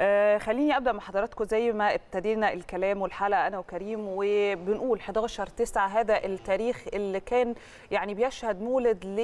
آه، خليني ابدا مع حضراتكم زي ما ابتدينا الكلام والحلقه انا وكريم وبنقول 11 9 هذا التاريخ اللي كان يعني بيشهد مولد ل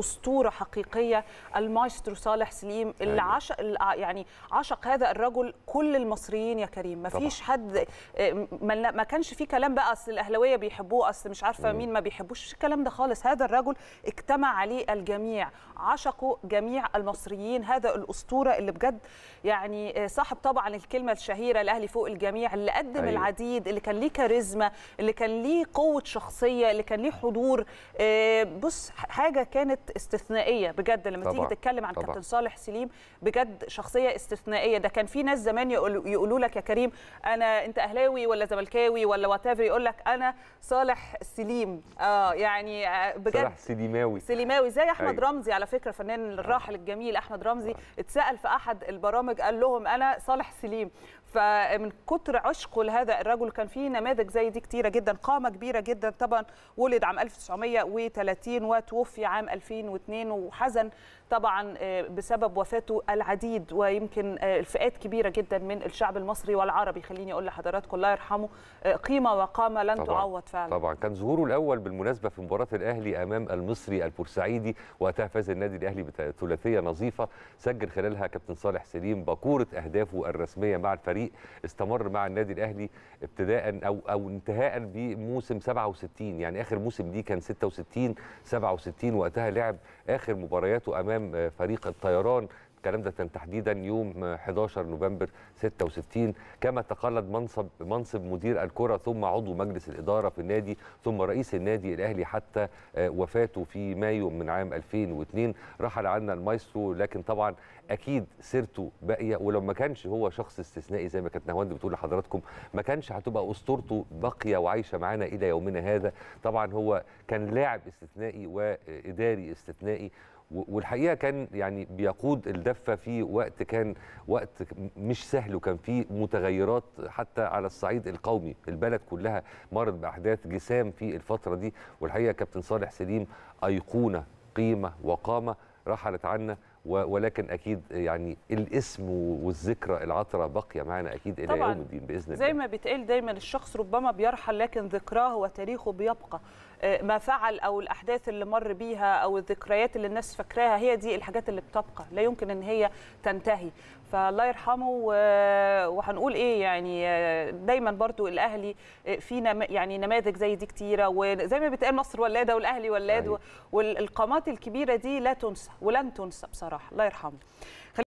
اسطوره حقيقيه المايسترو صالح سليم أيوة. اللي عشق يعني عشق هذا الرجل كل المصريين يا كريم ما فيش حد آه، ما كانش في كلام بقى اصل الاهلاويه بيحبوه اصل مش عارفه مين ما بيحبوش الكلام ده خالص هذا الرجل اجتمع عليه الجميع عشقه جميع المصريين هذا الاسطوره اللي بجد يعني آه، صاحب طبعا الكلمه الشهيره الاهلي فوق الجميع اللي قدم أيوه. العديد اللي كان ليه كاريزما اللي كان ليه قوه شخصيه اللي كان ليه حضور آه، بص حاجه كانت استثنائيه بجد لما طبعا. تيجي تتكلم عن كابتن صالح سليم بجد شخصيه استثنائيه ده كان في ناس زمان كمان يقولوا لك يا كريم انا انت اهلاوي ولا زملكاوي ولا وات يقول لك انا صالح سليم اه يعني آه، بجد صالح سليماوي سليماوي زي احمد أي. أيوة. رمزي على فكره فنان الراحل الجميل احمد رمزي اتسال في احد البرامج قال لهم انا صالح سليم فمن كتر عشقه لهذا الرجل كان في نماذج زي دي كتيره جدا قامه كبيره جدا طبعا ولد عام 1930 وتوفي عام 2002 وحزن طبعا آه، بسبب وفاته العديد ويمكن آه، الفئات كبيره جدا من الشعب المصري والعربي خليني اقول لحضراتكم الله يرحمه آه، قيمه وقامه لن طبعا تعوض فعلا طبعا كان ظهوره الاول بالمناسبه في مباراه الاهلي امام المصري البورسعيدي وقتها فاز النادي الاهلي بثلاثيه نظيفه سجل خلالها كابتن صالح سليم باكوره اهدافه الرسميه مع الفريق فريق استمر مع النادي الاهلي ابتداء او او انتهاء بموسم 67 يعني اخر موسم ليه كان 66 67 وقتها لعب اخر مبارياته امام فريق الطيران الكلام ده تحديدا يوم 11 نوفمبر 66 كما تقلد منصب منصب مدير الكره ثم عضو مجلس الاداره في النادي ثم رئيس النادي الاهلي حتى آه، وفاته في مايو من عام 2002 رحل عنا المايسترو لكن طبعا اكيد سيرته باقيه ولو ما كانش هو شخص استثنائي زي ما كانت نهاوند بتقول لحضراتكم ما كانش هتبقى اسطورته باقيه وعايشه معانا الى يومنا هذا طبعا هو كان لاعب استثنائي واداري استثنائي والحقيقه كان يعني بيقود الدفه في وقت كان وقت مش سهل وكان فيه متغيرات حتى على الصعيد القومي البلد كلها مرت باحداث جسام في الفتره دي والحقيقه كابتن صالح سليم ايقونه قيمه وقامه رحلت عنا ولكن اكيد يعني الاسم والذكرى العطره باقيه معنا اكيد الى يوم الدين باذن الله زي ما بيتقال دايما الشخص ربما بيرحل لكن ذكراه وتاريخه بيبقى آه، ما فعل او الاحداث اللي مر بيها او الذكريات اللي الناس فاكراها هي دي الحاجات اللي بتبقى لا يمكن ان هي تنتهي فالله يرحمه وهنقول ايه يعني آه، دايما برضو الاهلي آه، فينا يعني نماذج زي دي كتيره وزي ما بيتقال مصر ولاده والاهلي ولاد أيوة. والقامات الكبيره دي لا تنسى ولن تنسى بصراحه راح الله يرحمه